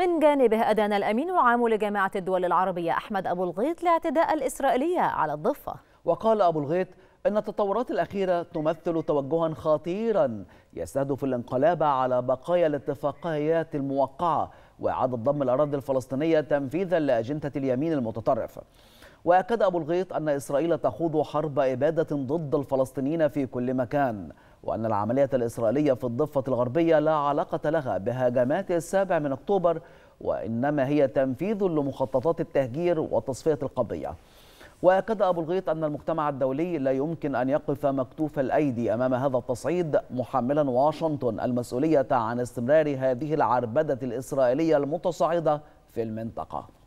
من جانبه أدان الأمين العام لجامعة الدول العربية أحمد أبو الغيط الاعتداء الإسرائيلية على الضفة وقال أبو الغيط أن التطورات الأخيرة تمثل توجها خطيرا يستهدف الانقلاب على بقايا الاتفاقيات الموقعة وإعادة ضم الأراضي الفلسطينية تنفيذا لأجندة اليمين المتطرف وأكد أبو الغيط أن إسرائيل تخوض حرب إبادة ضد الفلسطينيين في كل مكان وأن العملية الإسرائيلية في الضفة الغربية لا علاقة لها بهجمات السابع من أكتوبر وإنما هي تنفيذ لمخططات التهجير وتصفية القضية وأكد أبو الغيط أن المجتمع الدولي لا يمكن أن يقف مكتوف الأيدي أمام هذا التصعيد محملا واشنطن المسؤولية عن استمرار هذه العربدة الإسرائيلية المتصاعدة في المنطقة